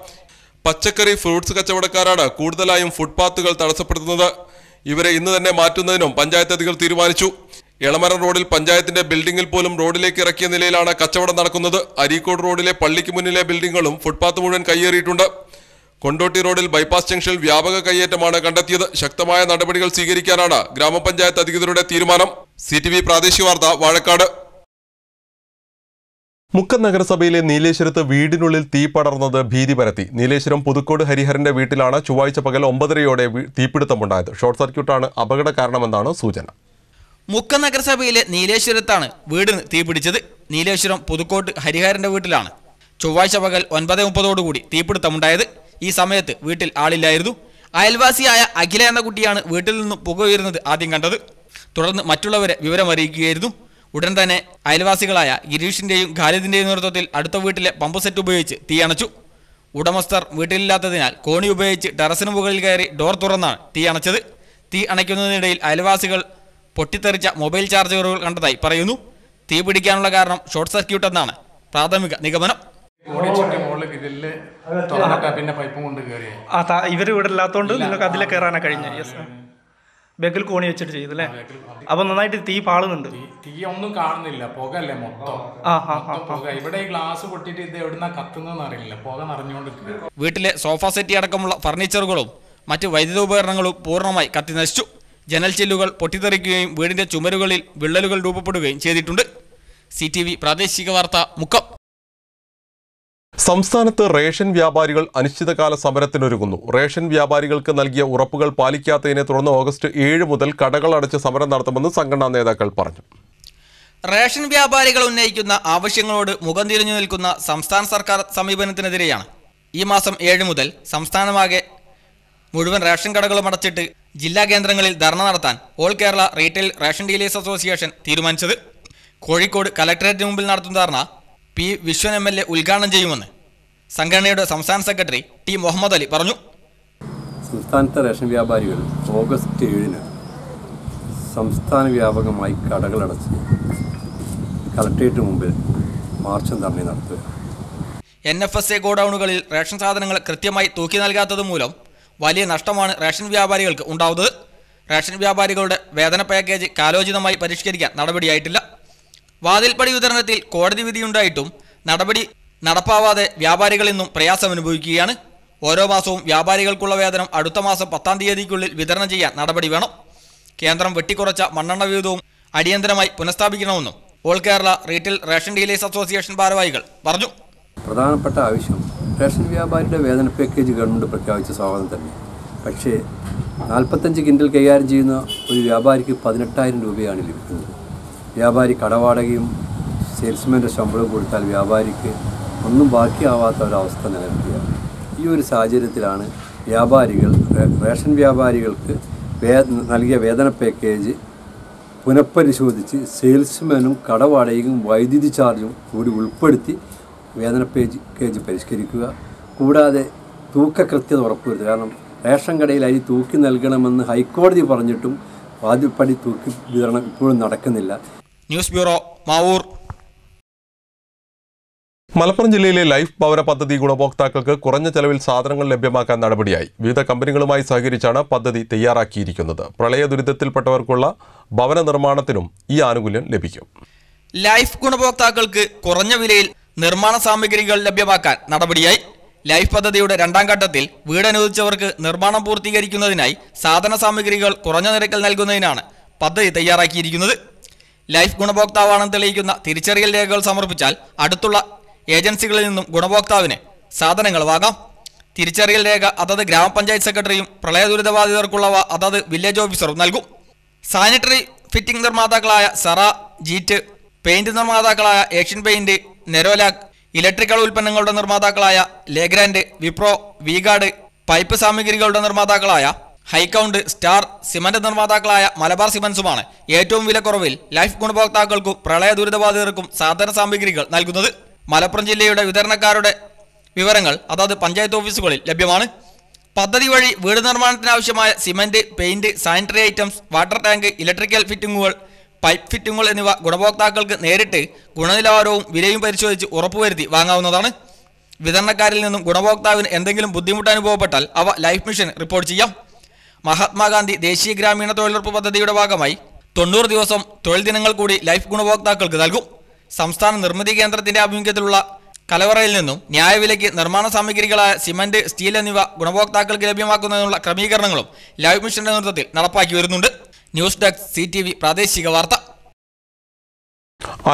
പച്ചക്കറി ഫ്രൂട്ട്സ് കച്ചവടക്കാരാണ് കൂടുതലായും ഫുട്പാത്തുകൾ തടസ്സപ്പെടുത്തുന്നത് ഇവരെ ഇന്ന് തന്നെ മാറ്റുന്നതിനും പഞ്ചായത്ത് അധികൃതർ തീരുമാനിച്ചു എളമരം റോഡിൽ പഞ്ചായത്തിന്റെ ബിൽഡിംഗിൽ പോലും റോഡിലേക്ക് ഇറക്കിയ നിലയിലാണ് കച്ചവടം നടക്കുന്നത് അരീക്കോട് റോഡിലെ പള്ളിക്ക് മുന്നിലെ ബിൽഡിങ്ങുകളും ഫുട്പാത്ത് മുഴുവൻ കയ്യേറിയിട്ടുണ്ട് കൊണ്ടോട്ടി റോഡിൽ ബൈപ്പാസ് ജംഗ്ഷനിൽ വ്യാപക കയ്യേറ്റമാണ് കണ്ടെത്തിയത് ശക്തമായ നടപടികൾ സ്വീകരിക്കാനാണ് ഗ്രാമപഞ്ചായത്ത് അധികൃതരുടെ തീരുമാനം സി ടി വി പ്രാദേശിക വാർത്ത വാഴക്കാട് മുക്കൻ നഗരസഭയിലെ നീലേശ്വരത്ത് വീടിനുള്ളിൽ തീ പടർന്നത് ഭീതി പരത്തി നീലേശ്വരം പുതുക്കോട് ഹരിഹരന്റെ വീട്ടിലാണ് ചൊവ്വാഴ്ച പകൽ ഒമ്പതരയോടെ തീപിടുത്തമുണ്ടായത് ഷോർട്ട് സർക്യൂട്ടാണ് അപകട കാരണമെന്നാണ് സൂചന മുക്കൻ നഗരസഭയിലെ നീലേശ്വരത്താണ് വീടിന് തീപിടിച്ചത് നീലേശ്വരം പുതുക്കോട്ട് ഹരിഹരന്റെ വീട്ടിലാണ് ചൊവ്വാഴ്ച പകൽ ഒൻപത് മുപ്പതോടുകൂടി തീപിടുത്തമുണ്ടായത് ഈ സമയത്ത് വീട്ടിൽ ആളില്ലായിരുന്നു അയൽവാസിയായ അഖില എന്ന കുട്ടിയാണ് വീട്ടിൽ നിന്നും പുകയുയരുന്നത് ആദ്യം കണ്ടത് തുടർന്ന് മറ്റുള്ളവരെ വിവരം അറിയിക്കുകയായിരുന്നു ഉടൻ തന്നെ അയൽവാസികളായ ഗിരീഷിന്റെയും ഖാലിദിന്റെയും നേതൃത്വത്തിൽ അടുത്ത വീട്ടിലെ പമ്പ് സെറ്റ് ഉപയോഗിച്ച് തീയണച്ചു ഉടമസ്ഥർ വീട്ടിലില്ലാത്തതിനാൽ കോണി ഉപയോഗിച്ച് ടെറസിന് മുകളിൽ കയറി ഡോർ തുറന്നാണ് തീ അണച്ചത് തീ അണയ്ക്കുന്നതിനിടയിൽ അയൽവാസികൾ പൊട്ടിത്തെറിച്ച മൊബൈൽ ചാർജറുകൾ കണ്ടതായി പറയുന്നു തീ പിടിക്കാനുള്ള കാരണം ഷോർട്ട് സർക്യൂട്ട് എന്നാണ് പ്രാഥമിക നിഗമനം ഇവർ ഇവിടെ ഇല്ലാത്തതുകൊണ്ട് നിങ്ങൾക്ക് അതിലെ കയറാനാ കഴിഞ്ഞ യെസ് ബെഗിൽ കോണി വെച്ചിട്ട് ചെയ്തു അല്ലേ അപ്പൊ നന്നായിട്ട് തീ പാളുന്നുണ്ട് തീ ഒന്നും കാണുന്നില്ല പുക അല്ലേ മൊത്തം പുക ഇവിടെ ഈ ഗ്ലാസ് പൊട്ടിട്ട് ഇത് എവിടുന്ന കത്തുന്ന അറിയില്ല പുക നിറഞ്ഞുകൊണ്ട് വീട്ടിലെ സോഫ സെറ്റി അടക്കമുള്ള ഫർണിച്ചറുകളും മറ്റ് വൈദ്യുത ഉപകരണങ്ങളും പൂർണ്ണമായി കത്തി നശിച്ചു ജനൽ ചെല്ലുകൾ പൊട്ടിത്തെറിക്കുകയും വീടിന്റെ ചുമരുകളിൽ വിള്ളലുകൾ രൂപപ്പെടുകയും ചെയ്തിട്ടുണ്ട് സി പ്രാദേശിക വാർത്ത മുക്കം സംസ്ഥാനത്ത് റേഷൻ വ്യാപാരികൾ അനിശ്ചിതകാല സമരത്തിനൊരുങ്ങുന്നു റേഷൻ വ്യാപാരികൾക്ക് നൽകിയ ഉറപ്പുകൾ പാലിക്കാത്തതിനെ തുടർന്ന് ഓഗസ്റ്റ് ഏഴ് മുതൽ കടകൾ അടച്ച് സമരം നടത്തുമെന്ന് സംഘടനാ നേതാക്കൾ പറഞ്ഞു റേഷൻ വ്യാപാരികൾ ഉന്നയിക്കുന്ന ആവശ്യങ്ങളോട് മുഖം തിരിഞ്ഞു നിൽക്കുന്ന സംസ്ഥാന സർക്കാർ സമീപനത്തിനെതിരെയാണ് ഈ മാസം ഏഴ് മുതൽ സംസ്ഥാനമാകെ മുഴുവൻ റേഷൻ കടകളും അടച്ചിട്ട് ജില്ലാ കേന്ദ്രങ്ങളിൽ ധർണ നടത്താൻ all Kerala retail ration dealers association തീരുമാനിച്ചത് കോഴിക്കോട് കലക്ടറേറ്റിന് മുമ്പിൽ നടത്തുന്ന ധർണ P Vishwan M L A ഉദ്ഘാടനം ചെയ്യുമെന്ന് സംഘടനയുടെ സംസ്ഥാന സെക്രട്ടറി ടി മുഹമ്മദ് അലി പറഞ്ഞു സംസ്ഥാനത്തെ റേഷൻ വ്യാപാരികൾ ഓഗസ്റ്റ് ഏഴിന് സംസ്ഥാന വ്യാപകമായി കടകളടച്ച് കളക്ട്രേറ്റ് മുമ്പിൽ മാർച്ചും ധർണയും നടത്തുക എൻ എഫ് എസ് എ ഗോഡൌണുകളിൽ റേഷൻ സാധനങ്ങൾ കൃത്യമായി തൂക്കി നൽകാത്തത് മൂലം വലിയ നഷ്ടമാണ് റേഷൻ വ്യാപാരികൾക്ക് ഉണ്ടാവുന്നത് റേഷൻ വ്യാപാരികളുടെ വേതന പാക്കേജ് കാലോചിതമായി പരിഷ്കരിക്കാൻ നടപടിയായിട്ടില്ല വാതിൽപ്പടി വിതരണത്തിൽ കോടതി വിധിയുണ്ടായിട്ടും നടപടി നടപ്പാവാതെ നിന്നും പ്രയാസം പ്രയാസമനുഭവിക്കുകയാണ് ഓരോ മാസവും വ്യാപാരികൾക്കുള്ള വേതനം അടുത്ത മാസം പത്താം തീയതിക്കുള്ളിൽ വിതരണം ചെയ്യാൻ നടപടി വേണം കേന്ദ്രം വെട്ടിക്കുറച്ച മണ്ണെണ്ണ വിഹിതവും അടിയന്തരമായി പുനഃസ്ഥാപിക്കണമെന്നും all Kerala retail ration dealers association ഭാരവാഹികൾ പറഞ്ഞു പ്രധാനപ്പെട്ട ആവശ്യം റേഷൻ വ്യാപാരിയുടെ വേതന പാക്കേജ് ഗവൺമെൻറ് പ്രഖ്യാപിച്ച സ്വാഗതം തന്നെ പക്ഷേ നാൽപ്പത്തഞ്ച് കിൻഡൽ കൈകാര്യം ചെയ്യുന്ന ഒരു വ്യാപാരിക്ക് പതിനെട്ടായിരം രൂപയാണ് ലഭിക്കുന്നത് വ്യാപാരി കടവാടകയും സെയിൽസ്മാൻ്റെ ശമ്പളം കൊടുത്താൽ വ്യാപാരിക്ക് ഒന്നും ബാക്കിയാവാത്ത ഒരവസ്ഥ നിലനിർത്തുക ഈ ഒരു സാഹചര്യത്തിലാണ് വ്യാപാരികൾ റേഷൻ വ്യാപാരികൾക്ക് വേ നൽകിയ വേതന പാക്കേജ് പുനഃപരിശോധിച്ച് സെയിൽസ്മാനും കടവാടകയും വൈദ്യുതി ചാർജും കൂടി ഉൾപ്പെടുത്തി വേതന പേജ് കേജ് പരിഷ്കരിക്കുക കൂടാതെ തൂക്ക കൃത്യത ഉറപ്പുവരുത്തുക കാരണം റേഷൻ കടയിൽ അരി തൂക്കി നൽകണമെന്ന് ഹൈക്കോടതി പറഞ്ഞിട്ടും വാതിൽപ്പടി തൂക്കി വിതരണം ഇപ്പോഴും നടക്കുന്നില്ല ന്യൂസ് ബ്യൂറോ മാവൂർ മലപ്പുറം ജില്ലയിലെ ലൈഫ് ഭവന പദ്ധതി ഗുണഭോക്താക്കൾക്ക് കുറഞ്ഞ ചെലവിൽ സാധനങ്ങൾ ലഭ്യമാക്കാൻ നടപടിയായി വിവിധ കമ്പനികളുമായി സഹകരിച്ചാണ് പദ്ധതി തയ്യാറാക്കിയിരിക്കുന്നത് പ്രളയ ദുരിതത്തിൽപ്പെട്ടവർക്കുള്ള ഭവന നിർമ്മാണത്തിനും ഈ ആനുകൂല്യം ലഭിക്കും ലൈഫ് ഗുണഭോക്താക്കൾക്ക് കുറഞ്ഞ വിലയിൽ നിർമ്മാണ സാമഗ്രികൾ ലഭ്യമാക്കാൻ നടപടിയായി ലൈഫ് പദ്ധതിയുടെ രണ്ടാം ഘട്ടത്തിൽ വീട് അനുവദിച്ചവർക്ക് നിർമ്മാണം പൂർത്തീകരിക്കുന്നതിനായി സാധന സാമഗ്രികൾ കുറഞ്ഞ നിരക്കിൽ നൽകുന്നതിനാണ് പദ്ധതി തയ്യാറാക്കിയിരിക്കുന്നത് ലൈഫ് ഗുണഭോക്താവാണെന്ന് തെളിയിക്കുന്ന തിരിച്ചറിയൽ രേഖകൾ സമർപ്പിച്ചാൽ അടുത്തുള്ള ഏജൻസികളിൽ നിന്നും ഗുണഭോക്താവിന് സാധനങ്ങൾ വാങ്ങാം തിരിച്ചറിയൽ രേഖ അതത് ഗ്രാമപഞ്ചായത്ത് സെക്രട്ടറിയും പ്രളയ ദുരിതബാധിതർക്കുള്ളവ അതത് വില്ലേജ് ഓഫീസറും നൽകും സാനിറ്ററി ഫിറ്റിംഗ് നിർമ്മാതാക്കളായ സറ ജീറ്റ് പെയിന്റ് നിർമ്മാതാക്കളായ ഏഷ്യൻ പെയിന്റ് നെരോലാക് ഇലക്ട്രിക്കൽ ഉൽപ്പന്നങ്ങളുടെ നിർമ്മാതാക്കളായ ലേഗ്രാൻഡ് വിപ്രോ വീഗാർഡ് പൈപ്പ് സാമഗ്രികളുടെ നിർമ്മാതാക്കളായ ഹൈക്കൗണ്ട് സ്റ്റാർ സിമന്റ് നിർമ്മാതാക്കളായ മലബാർ സിമൻസുമാണ് ഏറ്റവും വിലക്കുറവിൽ ലൈഫ് ഗുണഭോക്താക്കൾക്കും പ്രളയ ദുരിതബാധിതർക്കും സാധന സാമഗ്രികൾ നൽകുന്നത് മലപ്പുറം ജില്ലയുടെ വിതരണക്കാരുടെ വിവരങ്ങൾ അതാത് പഞ്ചായത്ത് ഓഫീസുകളിൽ ലഭ്യമാണ് പദ്ധതി വഴി വീട് നിർമ്മാണത്തിനാവശ്യമായ cement paint sanitary items water tank electrical ഫിറ്റിംഗുകൾ പൈപ്പ് ഫിറ്റിംഗുകൾ എന്നിവ ഗുണഭോക്താക്കൾക്ക് നേരിട്ട് ഗുണനിലവാരവും വിലയും പരിശോധിച്ച് ഉറപ്പുവരുത്തി വാങ്ങാവുന്നതാണ് വിതരണക്കാരിൽ നിന്നും ഗുണഭോക്താവിന് എന്തെങ്കിലും ബുദ്ധിമുട്ട് അനുഭവപ്പെട്ടാൽ അവ ലൈഫ് മിഷൻ റിപ്പോർട്ട് ചെയ്യാം മഹാത്മാഗാന്ധി ദേശീയ ഗ്രാമീണ തൊഴിലുറപ്പ് പദ്ധതിയുടെ ഭാഗമായി തൊണ്ണൂറ് ദിവസം തൊഴിൽ ദിനങ്ങൾ കൂടി ലൈഫ് ഗുണഭോക്താക്കൾക്ക് നൽകും സംസ്ഥാന നിർമ്മിതി കേന്ദ്രത്തിന്റെ ആഭിമുഖ്യത്തിലുള്ള കലവറയിൽ നിന്നും ന്യായവിലയ്ക്ക് നിർമ്മാണ സാമഗ്രികളായ സിമന്റ് സ്റ്റീൽ എന്നിവ ഗുണഭോക്താക്കൾക്ക് ലഭ്യമാക്കുന്നതിനുള്ള ക്രമീകരണങ്ങളും ലൈഫ് മിഷന്റെ നേതൃത്വത്തിൽ നടപ്പാക്കി വരുന്നുണ്ട് ന്യൂസ് ഡെസ്ക് സി പ്രാദേശിക വാർത്ത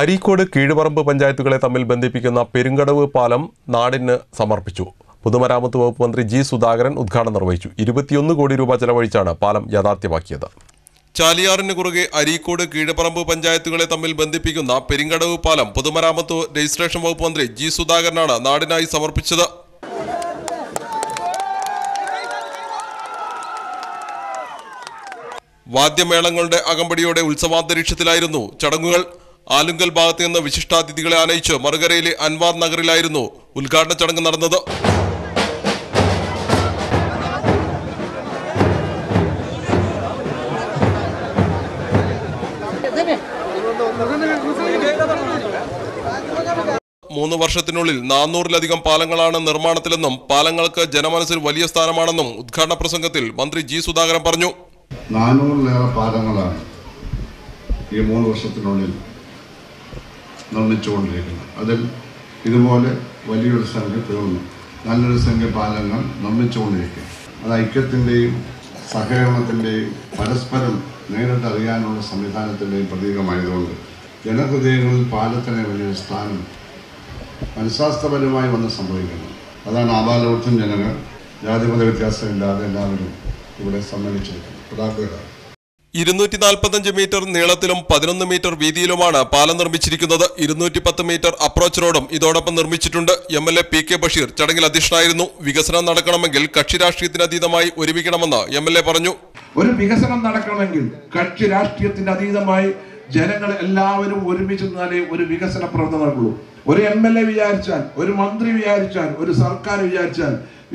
അരീക്കോട് കീഴുപറമ്പ് പഞ്ചായത്തുകളെ തമ്മിൽ ബന്ധിപ്പിക്കുന്ന പെരുങ്കടവ് പാലം നാടിന് സമർപ്പിച്ചു പൊതുമരാമത്ത് വകുപ്പ് മന്ത്രി ജി സുധാകരൻ ഉദ്ഘാടനം നിർവഹിച്ചു ഇരുപത്തിയൊന്ന് കോടി രൂപ ചെലവഴിച്ചാണ് പാലം യാഥാർത്ഥ്യമാക്കിയത് ചാലിയാറിന് കുറുകെ അരീക്കോട് കീഴപ്പറമ്പ് പഞ്ചായത്തുകളെ തമ്മിൽ ബന്ധിപ്പിക്കുന്ന പെരിങ്കടവ് പാലം പൊതുമരാമത്ത് രജിസ്ട്രേഷൻ വകുപ്പ് മന്ത്രി ജി സുധാകരനാണ് നാടിനായി സമർപ്പിച്ചത് വാദ്യമേളങ്ങളുടെ അകമ്പടിയോടെ ഉത്സവാന്തരീക്ഷത്തിലായിരുന്നു ചടങ്ങുകൾ ആലുങ്കൽ ഭാഗത്ത് നിന്ന് വിശിഷ്ടാതിഥികളെ ആനയിച്ച് മറുകരയിലെ അൻവാർ നഗറിലായിരുന്നു ഉദ്ഘാടന ചടങ്ങ് നടന്നത് മൂന്ന് വർഷത്തിനുള്ളിൽ നാനൂറിലധികം പാലങ്ങളാണ് നിർമ്മാണത്തിലെന്നും പാലങ്ങൾക്ക് ജനമനസ്സിൽ വലിയ സ്ഥാനമാണെന്നും ഉദ്ഘാടന പ്രസംഗത്തിൽ മന്ത്രി ജി സുധാകരൻ പറഞ്ഞു നാനൂറിലേറെ പാലങ്ങളാണ് ഈ മൂന്ന് വർഷത്തിനുള്ളിൽ നിർമ്മിച്ചുകൊണ്ടിരിക്കുന്നത് അതിൽ ഇതുപോലെ വലിയൊരു സംഖ്യ തീർന്നു നല്ലൊരു സംഖ്യ പാലങ്ങൾ നിർമ്മിച്ചുകൊണ്ടിരിക്കുക അത് ഐക്യത്തിൻ്റെയും സഹകരണത്തിൻ്റെയും പരസ്പരം നേരിട്ടറിയാനുള്ള സംവിധാനത്തിൻ്റെയും പ്രതീകമായതുകൊണ്ട് ജനഹൃദയങ്ങളിൽ പാലത്തിന് വലിയൊരു സ്ഥാനം മനഃശാസ്ത്രപരമായി വന്ന് സംഭവിക്കുന്നത് അതാണ് ആബാലവൃത്തം ജനങ്ങൾ ജാതിമത വ്യത്യാസമില്ലാതെ എല്ലാവരും ഇവിടെ സമ്മേളിച്ചിരിക്കുന്നത് ഇരുന്നൂറ്റി നാൽപ്പത്തഞ്ച് മീറ്റർ നീളത്തിലും പതിനൊന്ന് മീറ്റർ വീതിയിലുമാണ് പാലം നിർമ്മിച്ചിരിക്കുന്നത് ഇരുന്നൂറ്റി പത്ത് മീറ്റർ അപ്രോച്ച് റോഡും ഇതോടൊപ്പം നിർമ്മിച്ചിട്ടുണ്ട് M L A P K Basheer ചടങ്ങിൽ അധ്യക്ഷനായിരുന്നു വികസനം നടക്കണമെങ്കിൽ കക്ഷി രാഷ്ട്രീയത്തിനതീതമായി ഒരുമിക്കണമെന്ന് എം എൽ എ പറഞ്ഞു ഒരു വികസനം നടക്കണമെങ്കിൽ കക്ഷി രാഷ്ട്രീയത്തിന്റെ അതീതമായി ജനങ്ങൾ എല്ലാവരും ഒരുമിച്ച് നിന്നാലേ ഒരു വികസന പ്രവർത്തനം നടക്കുള്ളൂ ഒരു എം എൽ എ വിചാരിച്ചാൽ ഒരു മന്ത്രി വിചാരിച്ചാൽ ഒരു സർക്കാർ വിചാരിച്ചാൽ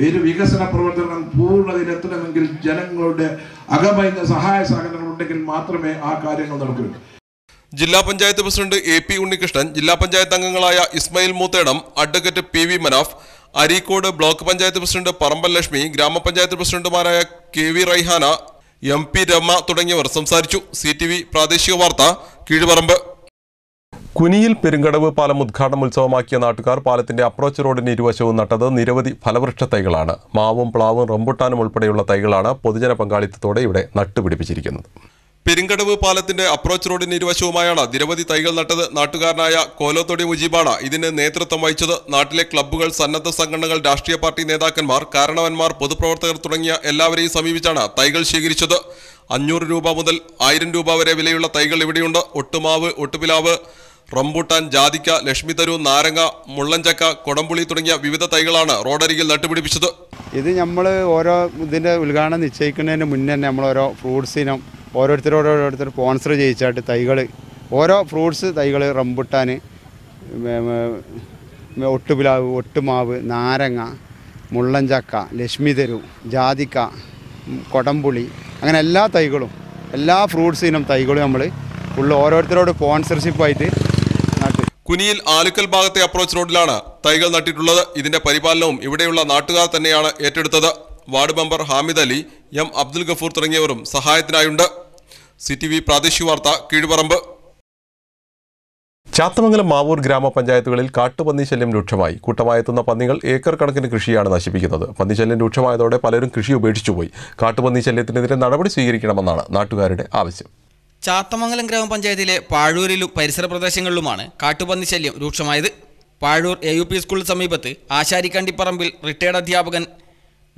ഒരു വികസന പ്രവർത്തനം പൂർണ്ണതയിലെത്തണമെങ്കിൽ ജനങ്ങളുടെ അകമയുന്ന സഹായ സഹകരണം ഉണ്ടെങ്കിൽ മാത്രമേ ആ കാര്യങ്ങൾ നടക്കൂ ജില്ലാ panchayat president A P Unnikrishnan ജില്ലാ പഞ്ചായത്ത് അംഗങ്ങളായ Ismail Moothedam advocate P V Manaf Areekode block panchayat president Paramban Lakshmi ഗ്രാമപഞ്ചായത്ത് പ്രസിഡന്റുമാരായ K V Raihana M P Rama തുടങ്ങിയവർ സംസാരിച്ചു സി പ്രാദേശിക വാർത്ത കീഴുപറമ്പ് കുനിയിൽ പെരുങ്കടവ് പാലം ഉദ്ഘാടനം ഉത്സവമാക്കിയ നാട്ടുകാർ പാലത്തിന്റെ അപ്രോച്ച് റോഡിന് ഇരുവശവും നട്ടത് നിരവധി ഫലവൃക്ഷ തൈകളാണ് മാവും പ്ലാവും റംബുട്ടാനും ഉൾപ്പെടെയുള്ള തൈകളാണ് പൊതുജന പങ്കാളിത്തത്തോടെ ഇവിടെ നട്ടുപിടിപ്പിച്ചിരിക്കുന്നത് പെരുങ്കടവ് പാലത്തിന്റെ അപ്രോച്ച് റോഡിന് ഇരുവശവുമായാണ് നിരവധി തൈകൾ നട്ടത് നാട്ടുകാരനായ കോലോത്തൊടി മുജീബാണ് ഇതിന് നേതൃത്വം വഹിച്ചത് നാട്ടിലെ ക്ലബ്ബുകൾ സന്നദ്ധ സംഘടനകൾ രാഷ്ട്രീയ പാർട്ടി നേതാക്കന്മാർ കാരണവന്മാർ പൊതുപ്രവർത്തകർ തുടങ്ങിയ എല്ലാവരെയും സമീപിച്ചാണ് തൈകൾ സ്വീകരിച്ചത് അഞ്ഞൂറ് രൂപ മുതൽ ആയിരം രൂപ വരെ വിലയുള്ള തൈകൾ ഇവിടെയുണ്ട് ഒട്ടുമാവ് ഒട്ടുപിലാവ് റംബൂട്ടാൻ ജാതിക്ക ലക്ഷ്മി തരൂ നാരങ്ങ മുള്ളഞ്ചക്ക കൊടംപുളി തുടങ്ങിയ വിവിധ തൈകളാണ് റോഡരികിൽ നട്ടുപിടിപ്പിച്ചത് ഇത് നമ്മൾ ഓരോ ഇതിൻ്റെ ഉദ്ഘാടനം നിശ്ചയിക്കുന്നതിന് മുന്നേ തന്നെ നമ്മൾ ഓരോ ഫ്രൂട്ട്സിനും ഓരോരുത്തരോട് ഓരോരുത്തർ സ്പോൺസർ ചെയ്യിച്ചായിട്ട് തൈകൾ ഓരോ ഫ്രൂട്ട്സ് തൈകൾ റംബുട്ടാൻ ഒട്ടുപിലാവ് ഒട്ടുമാവ് നാരങ്ങ മുള്ളഞ്ചക്ക ലക്ഷ്മി തരു ജാതിക്ക കൊടംപുളി അങ്ങനെ എല്ലാ തൈകളും എല്ലാ ഫ്രൂട്ട്സിനും തൈകളും നമ്മൾ ഫുള്ള് ഓരോരുത്തരോട് സ്പോൺസർഷിപ്പായിട്ട് കുനിയിൽ ആലുക്കൽ ഭാഗത്തെ അപ്രോച്ച് റോഡിലാണ് തൈകൾ നട്ടിട്ടുള്ളത് ഇതിന്റെ പരിപാലനവും ഇവിടെയുള്ള നാട്ടുകാർ തന്നെയാണ് ഏറ്റെടുത്തത് ward member Hamid Ali M Abdul Gafoor തുടങ്ങിയവരും സഹായത്തിനായുണ്ട് സിറ്റി വി പ്രാദേശിക വാർത്ത കീഴ്പറമ്പ് ചാത്തമംഗലം മാവൂർ ഗ്രാമപഞ്ചായത്തുകളിൽ കാട്ടുപന്നി ശല്യം രൂക്ഷമായി കൂട്ടമായെത്തുന്ന പന്നികൾ ഏക്കർ കണക്കിന് കൃഷിയാണ് നശിപ്പിക്കുന്നത് പന്നി ശല്യം രൂക്ഷമായതോടെ പലരും കൃഷി ഉപേക്ഷിച്ചുപോയി കാട്ടുപന്നി ശല്യത്തിനെതിരെ നടപടി സ്വീകരിക്കണമെന്നാണ് നാട്ടുകാരുടെ ആവശ്യം ചാത്തമംഗലം ഗ്രാമപഞ്ചായത്തിലെ പാഴൂരിലും പരിസര പ്രദേശങ്ങളിലുമാണ് കാട്ടുപന്നി ശല്യം രൂക്ഷമായത് പാഴൂർ എ യു പി സ്കൂളിന് സമീപത്ത് ആശാരിക്കണ്ടിപ്പറമ്പിൽ റിട്ടയർഡ് അധ്യാപകൻ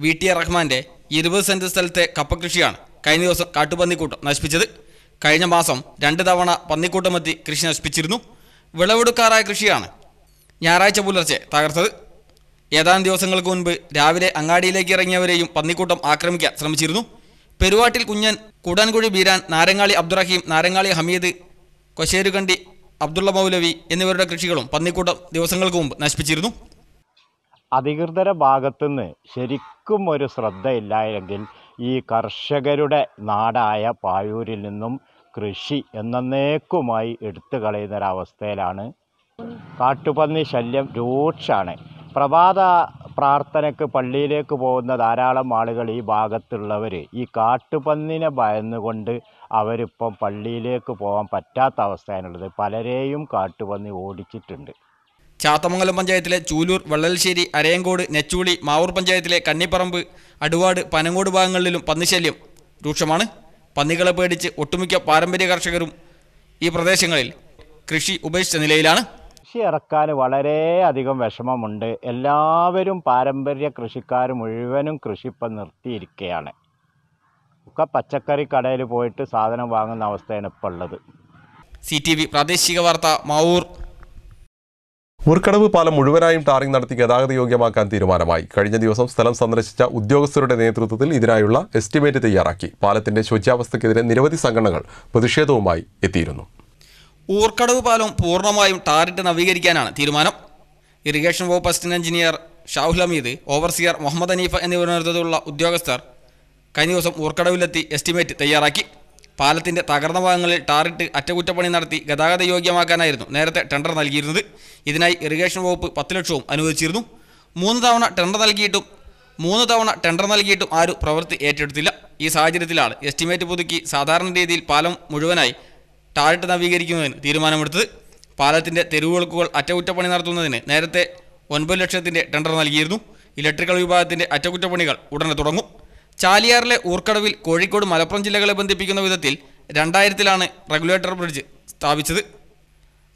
വി ടി റഹ്മാന്റെ ഇരുപത് സെന്റ് സ്ഥലത്തെ കപ്പകൃഷിയാണ് കഴിഞ്ഞ ദിവസം കാട്ടുപന്നിക്കൂട്ടം നശിപ്പിച്ചത് കഴിഞ്ഞ മാസം രണ്ട് തവണ പന്നിക്കൂട്ടമെത്തി കൃഷി നശിപ്പിച്ചിരുന്നു വിളവെടുക്കാറായ കൃഷിയാണ് ഞായറാഴ്ച പുലർച്ചെ തകർത്തത് ഏതാനും ദിവസങ്ങൾക്ക് മുൻപ് രാവിലെ അങ്ങാടിയിലേക്ക് ഇറങ്ങിയവരെയും പന്നിക്കൂട്ടം ആക്രമിക്കാൻ ശ്രമിച്ചിരുന്നു പെരുവാട്ടിൽ കുഞ്ഞൻ കൂടൻകുഴി ബീരാൻ നാരങ്ങാളി അബ്ദുറഹീം നാരങ്ങാളി ഹമീദ് കൊശേരുകണ്ടി അബ്ദുള്ള മൗലവി എന്നിവരുടെ കൃഷികളും പന്നിക്കൂട്ടം ദിവസങ്ങൾക്ക് മുമ്പ് നശിപ്പിച്ചിരുന്നു അധികൃതരുടെ ഭാഗത്തുനിന്ന് ശരിക്കും ഒരു ശ്രദ്ധയില്ലായെങ്കിൽ ഈ കർഷകരുടെ നാടായ പായൂരിൽ നിന്നും കൃഷി എന്നേക്കുമായി എടുത്തു കളയുന്നൊരവസ്ഥയിലാണ് കാട്ടുപന്നി ശല്യം രൂക്ഷമാണ് പ്രഭാത പ്രാർത്ഥനയ്ക്ക് പള്ളിയിലേക്ക് പോകുന്ന ധാരാളം ആളുകൾ ഈ ഭാഗത്തുള്ളവർ ഈ കാട്ടുപന്നിനെ ഭയന്നുകൊണ്ട് അവരിപ്പം പള്ളിയിലേക്ക് പോകാൻ പറ്റാത്ത അവസ്ഥയാണുള്ളത് പലരെയും കാട്ടുപന്നി ഓടിച്ചിട്ടുണ്ട് ചാത്തമംഗലം പഞ്ചായത്തിലെ ചൂലൂർ വെള്ളൽശ്ശേരി അരയങ്കോട് നെച്ചൂളി മാവൂർ പഞ്ചായത്തിലെ കന്നിപ്പറമ്പ് അടുവാട് പനങ്ങോട് ഭാഗങ്ങളിലും പന്നിശല്യം രൂക്ഷമാണ് പന്നികളെ പേടിച്ച് ഒട്ടുമിക്ക പാരമ്പര്യ കർഷകരും ഈ പ്രദേശങ്ങളിൽ കൃഷി ഉപേക്ഷിച്ച നിലയിലാണ് കൃഷി ഇറക്കാൻ വളരെയധികം വിഷമമുണ്ട് എല്ലാവരും പാരമ്പര്യ കൃഷിക്കാർ മുഴുവനും കൃഷി ഇപ്പം നിർത്തിയിരിക്കുകയാണ് ഒക്കെ പച്ചക്കറി കടയിൽ പോയിട്ട് സാധനം വാങ്ങുന്ന അവസ്ഥയാണ് ഇപ്പോൾ ഉള്ളത് സി ടി വി പ്രാദേശിക വാർത്ത മാവൂർ മുർക്കടവ് പാലം മുഴുവനായും ടാറിംഗ് നടത്തി ഗതാഗത യോഗ്യമാക്കാൻ തീരുമാനമായി കഴിഞ്ഞ ദിവസം സ്ഥലം സന്ദർശിച്ച ഉദ്യോഗസ്ഥരുടെ നേതൃത്വത്തിൽ ഇതിനായുള്ള എസ്റ്റിമേറ്റ് തയ്യാറാക്കി പാലത്തിന്റെ ശുചിയാവസ്ഥക്കെതിരെ നിരവധി സംഘടനകൾ പ്രതിഷേധവുമായി എത്തിയിരുന്നു ഊർക്കടവ് പാലം പൂർണ്ണമായും ടാറിട്ട് നവീകരിക്കാനാണ് തീരുമാനം ഇറിഗേഷൻ വകുപ്പ് assistant engineer Shahul Hameed overseer Muhammad Aneefa എന്നിവരുടെ നേതൃത്വത്തിലുള്ള ഉദ്യോഗസ്ഥർ കഴിഞ്ഞ ദിവസം ഊർക്കടവിലെത്തി എസ്റ്റിമേറ്റ് തയ്യാറാക്കി പാലത്തിന്റെ തകർന്ന ഭാഗങ്ങളിൽ ടാറിട്ട് അറ്റകുറ്റപ്പണി നടത്തി ഗതാഗത യോഗ്യമാക്കാനായിരുന്നു നേരത്തെ ടെൻഡർ നൽകിയിരുന്നത് ഇതിനായി ഇറിഗേഷൻ വകുപ്പ് പത്ത് ലക്ഷവും അനുവദിച്ചിരുന്നു മൂന്ന് തവണ ടെൻഡർ നൽകിയിട്ടും മൂന്ന് തവണ ടെൻഡർ നൽകിയിട്ടും ആരും പ്രവൃത്തി ഏറ്റെടുത്തില്ല ഈ സാഹചര്യത്തിലാണ് എസ്റ്റിമേറ്റ് പുതുക്കി സാധാരണ രീതിയിൽ പാലം മുഴുവനായി ടാറിട്ട് നവീകരിക്കുന്നതിന് തീരുമാനമെടുത്തത് പാലത്തിൻ്റെ തെരുവുകൾക്കുകൾ അറ്റകുറ്റപ്പണി നടത്തുന്നതിന് നേരത്തെ ഒൻപത് ലക്ഷത്തിൻ്റെ ടെൻഡർ നൽകിയിരുന്നു ഇലക്ട്രിക്കൽ വിഭാഗത്തിൻ്റെ അറ്റകുറ്റപ്പണികൾ ഉടനെ തുടങ്ങും ചാലിയാറിലെ ഊർക്കടവിൽ കോഴിക്കോട് മലപ്പുറം ജില്ലകളെ ബന്ധിപ്പിക്കുന്ന വിധത്തിൽ രണ്ടായിരത്തിലാണ് റെഗുലേറ്റർ ബ്രിഡ്ജ് സ്ഥാപിച്ചത്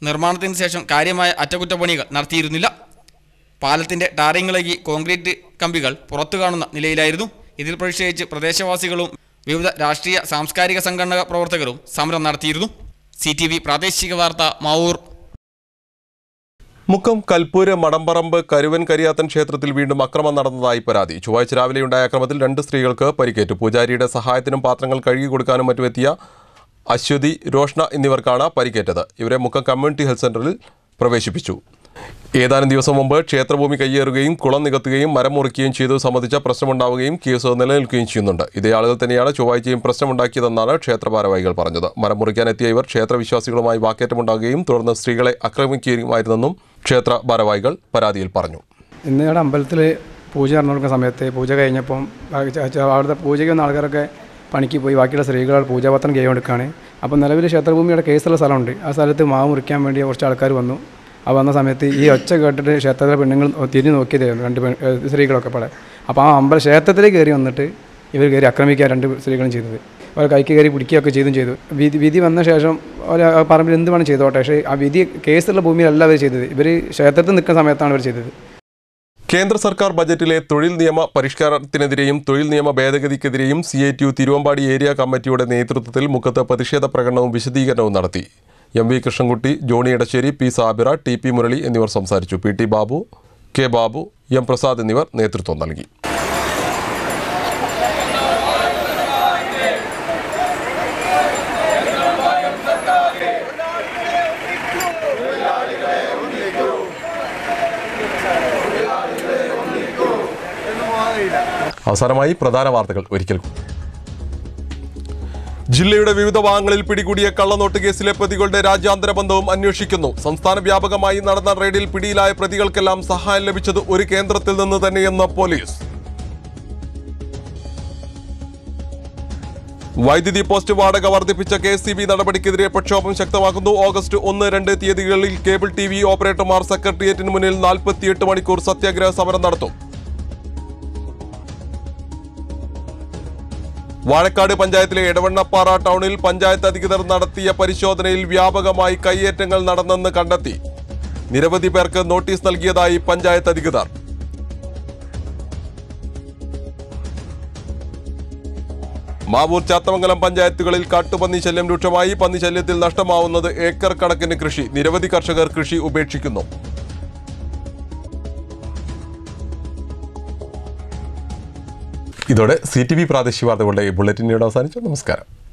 നിർമ്മാണത്തിന് ശേഷം കാര്യമായ അറ്റകുറ്റപ്പണികൾ നടത്തിയിരുന്നില്ല പാലത്തിൻ്റെ ടാറിങ്ങിളകി കോൺക്രീറ്റ് കമ്പികൾ പുറത്തു കാണുന്ന നിലയിലായിരുന്നു ഇതിൽ പ്രതിഷേധിച്ച് പ്രദേശവാസികളും വിവിധ രാഷ്ട്രീയ സാംസ്കാരിക സംഘടനാ പ്രവർത്തകരും സമരം നടത്തിയിരുന്നു സി ടി വി പ്രാദേശിക വാർത്ത മാവൂർ മുക്കം കൽപ്പൂര് മടമ്പറമ്പ് കരുവൻ കരിയാത്തൻ ക്ഷേത്രത്തിൽ വീണ്ടും അക്രമം നടന്നതായി പരാതി ചൊവ്വാഴ്ച രാവിലെയുണ്ടായ അക്രമത്തിൽ രണ്ട് സ്ത്രീകൾക്ക് പരിക്കേറ്റു പൂജാരിയുടെ സഹായത്തിനും പാത്രങ്ങൾ കഴുകി കൊടുക്കാനും മറ്റുമെത്തിയ അശ്വതി രോഷ്ണ എന്നിവർക്കാണ് പരിക്കേറ്റത് ഇവരെ മുക്കം കമ്മ്യൂണിറ്റി ഹെൽത്ത് സെന്ററിൽ പ്രവേശിപ്പിച്ചു ഏതാനും ദിവസം മുമ്പ് ക്ഷേത്രഭൂമി കയ്യേറുകയും കുളം നികത്തുകയും മരം മുറിക്കുകയും ചെയ്തത് സംബന്ധിച്ച പ്രശ്നമുണ്ടാവുകയും കേസ് നിലനിൽക്കുകയും ചെയ്യുന്നുണ്ട് ഇതേ ആളുകൾ തന്നെയാണ് ചൊവ്വാഴ്ചയും പ്രശ്നമുണ്ടാക്കിയതെന്നാണ് ക്ഷേത്ര ഭാരവാഹികൾ പറഞ്ഞത് മരം മുറിക്കാനെത്തിയ ഇവർ ക്ഷേത്രവിശ്വാസികളുമായി വാക്കേറ്റമുണ്ടാകുകയും തുടർന്ന് സ്ത്രീകളെ ആക്രമിക്കുകയുമായിരുന്നെന്നും ക്ഷേത്ര ഭാരവാഹികൾ പരാതിയിൽ പറഞ്ഞു ഇന്നയുടെ അമ്പലത്തിൽ പൂജ നടന്നുകൊടുക്കുന്ന സമയത്ത് പൂജ കഴിഞ്ഞപ്പം അവിടുത്തെ പൂജയ്ക്ക് വന്ന ആൾക്കാരൊക്കെ പണിക്ക് പോയി ബാക്കിയുള്ള സ്ത്രീകൾ പൂജാപത്രം കൈകൊടുക്കുകയാണ് അപ്പോൾ നിലവിൽ ക്ഷേത്രഭൂമിയുടെ കേസുള്ള സ്ഥലമുണ്ട് ആ സ്ഥലത്ത് മാവ് മുറിക്കാൻ വേണ്ടി കുറച്ച് ആൾക്കാർ വന്നു ആ വന്ന സമയത്ത് ഈ ഒച്ച കേട്ടിട്ട് ക്ഷേത്രത്തിലെ പെണ്ണുങ്ങൾ തിരിഞ്ഞു നോക്കിയതായിരുന്നു രണ്ട് സ്ത്രീകളൊക്കെ പാടെ അപ്പോൾ ആ അമ്പല ക്ഷേത്രത്തിലേക്ക് കയറി വന്നിട്ട് ഇവർ കയറി ആക്രമിക്കുക രണ്ട് സ്ത്രീകളും ചെയ്തത് അവർ കൈക്ക് കയറി പിടിക്കുകയൊക്കെ ചെയ്തും ചെയ്തു വിധി വിധി വന്ന ശേഷം അവർ പറമ്പിൽ എന്ത് വേണം ചെയ്തോട്ടെ പക്ഷേ ആ വിധി കേസുള്ള ഭൂമിയിലല്ല അവർ ചെയ്തത് ഇവർ ക്ഷേത്രത്തിൽ നിൽക്കുന്ന സമയത്താണ് ഇവർ ചെയ്തത് കേന്ദ്ര സർക്കാർ ബജറ്റിലെ തൊഴിൽ നിയമ പരിഷ്കാരത്തിനെതിരെയും തൊഴിൽ നിയമ ഭേദഗതിക്കെതിരെയും C I T U Thiruvambady area കമ്മിറ്റിയുടെ നേതൃത്വത്തിൽ മുഖത്ത് പ്രതിഷേധ പ്രകടനവും വിശദീകരണവും നടത്തി M V Krishnankutty Johny Edassery P Sabira T P Murali എന്നിവർ സംസാരിച്ചു P T Babu K Babu M Prasad എന്നിവർ നേതൃത്വം നൽകി അവസാനമായി പ്രധാന വാർത്തകൾ ഒരിക്കൽ ജില്ലയുടെ വിവിധ ഭാഗങ്ങളിൽ പിടികൂടിയ കള്ളനോട്ട് കേസിലെ പ്രതികളുടെ രാജ്യാന്തര ബന്ധവും അന്വേഷിക്കുന്നു സംസ്ഥാന വ്യാപകമായി നടന്ന റെയ്ഡിൽ പിടിയിലായ പ്രതികൾക്കെല്ലാം സഹായം ലഭിച്ചത് ഒരു കേന്ദ്രത്തിൽ നിന്ന് തന്നെയെന്ന് പോലീസ് വൈദ്യുതി പോസ്റ്റ് വാടക വർദ്ധിപ്പിച്ച കെ സി ബി നടപടിക്കെതിരെ പ്രക്ഷോഭം ശക്തമാക്കുന്നു ഓഗസ്റ്റ് ഒന്ന് രണ്ട് തീയതികളിൽ കേബിൾ ടി വി ഓപ്പറേറ്റർമാർ സെക്രട്ടേറിയറ്റിന് മുന്നിൽ നാൽപ്പത്തിയെട്ട് മണിക്കൂർ സത്യാഗ്രഹ സമരം നടത്തും വാഴക്കാട് പഞ്ചായത്തിലെ എടവണ്ണപ്പാറ ടൗണിൽ പഞ്ചായത്ത് അധികൃതർ നടത്തിയ പരിശോധനയിൽ വ്യാപകമായി കയ്യേറ്റങ്ങൾ നടന്നെന്ന് കണ്ടെത്തി നിരവധി പേർക്ക് നോട്ടീസ് നൽകിയതായി പഞ്ചായത്ത് അധികൃതർ മാവൂർ ചാത്തമംഗലം പഞ്ചായത്തുകളിൽ കാട്ടുപന്നി ശല്യം രൂക്ഷമായി പന്നി ശല്യത്തിൽ നഷ്ടമാവുന്നത് ഏക്കർ കണക്കിന് കൃഷി നിരവധി കർഷകർ കൃഷി ഉപേക്ഷിക്കുന്നു ഇതോടെ സി ടി വി പ്രാദേശിക വാർത്തകളുടെ ബുള്ളറ്റിനോട് അവസാനിച്ചു നമസ്കാരം